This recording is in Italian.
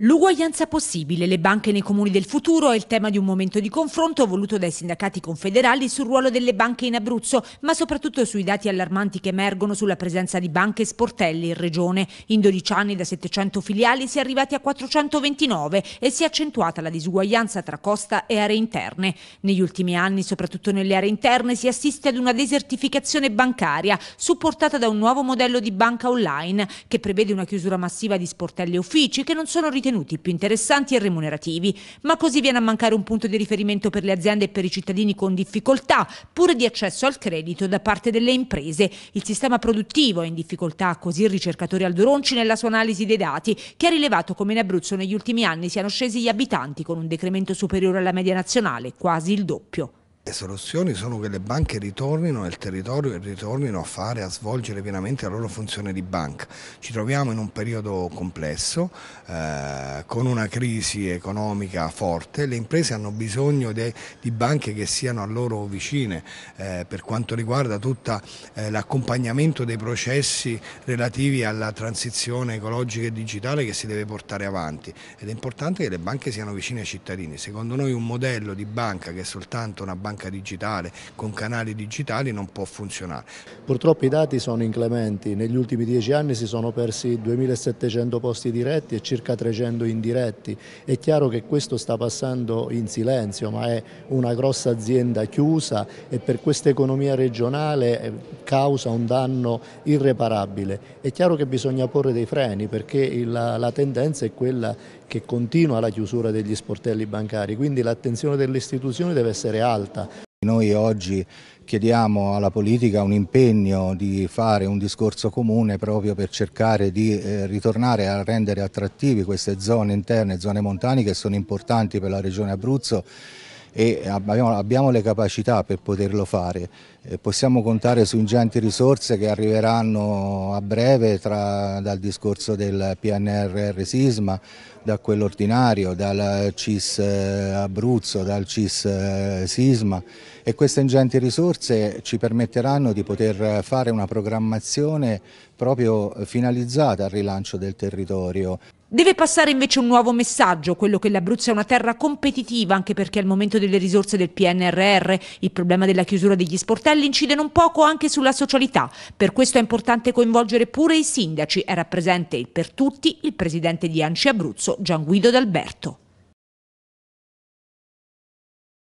L'uguaglianza possibile, le banche nei comuni del futuro è il tema di un momento di confronto voluto dai sindacati confederali sul ruolo delle banche in Abruzzo, ma soprattutto sui dati allarmanti che emergono sulla presenza di banche e sportelli in regione. In 12 anni da 700 filiali si è arrivati a 429 e si è accentuata la disuguaglianza tra costa e aree interne. Negli ultimi anni, soprattutto nelle aree interne, si assiste ad una desertificazione bancaria, supportata da un nuovo modello di banca online che prevede una chiusura massiva di sportelli e uffici che non sono ritenuti ritenuti più interessanti e remunerativi, ma così viene a mancare un punto di riferimento per le aziende e per i cittadini con difficoltà, pure di accesso al credito da parte delle imprese. Il sistema produttivo è in difficoltà, così il ricercatore Aldoronci nella sua analisi dei dati, che ha rilevato come in Abruzzo negli ultimi anni siano scesi gli abitanti con un decremento superiore alla media nazionale, quasi il doppio. Le soluzioni sono che le banche ritornino nel territorio e ritornino a fare, a svolgere pienamente la loro funzione di banca. Ci troviamo in un periodo complesso, eh, con una crisi economica forte, le imprese hanno bisogno de, di banche che siano a loro vicine eh, per quanto riguarda tutto eh, l'accompagnamento dei processi relativi alla transizione ecologica e digitale che si deve portare avanti ed è importante che le banche siano vicine ai cittadini. Secondo noi un modello di banca che è soltanto una banca banca digitale, con canali digitali non può funzionare. Purtroppo i dati sono inclementi, negli ultimi dieci anni si sono persi 2.700 posti diretti e circa 300 indiretti. È chiaro che questo sta passando in silenzio, ma è una grossa azienda chiusa e per questa economia regionale eh, causa un danno irreparabile. È chiaro che bisogna porre dei freni perché la, la tendenza è quella che continua la chiusura degli sportelli bancari, quindi l'attenzione delle istituzioni deve essere alta noi oggi chiediamo alla politica un impegno di fare un discorso comune proprio per cercare di eh, ritornare a rendere attrattivi queste zone interne, zone montane che sono importanti per la regione Abruzzo e abbiamo, abbiamo le capacità per poterlo fare. Eh, possiamo contare su ingenti risorse che arriveranno a breve tra, dal discorso del PNRR Sisma, da quello ordinario, dal CIS eh, Abruzzo, dal CIS eh, Sisma e queste ingenti risorse ci permetteranno di poter fare una programmazione proprio finalizzata al rilancio del territorio. Deve passare invece un nuovo messaggio, quello che l'Abruzzo è una terra competitiva, anche perché al momento delle risorse del PNRR il problema della chiusura degli sportelli incide non poco anche sulla socialità. Per questo è importante coinvolgere pure i sindaci. Era presente il per tutti il presidente di Anci Abruzzo, Gian Guido D'Alberto.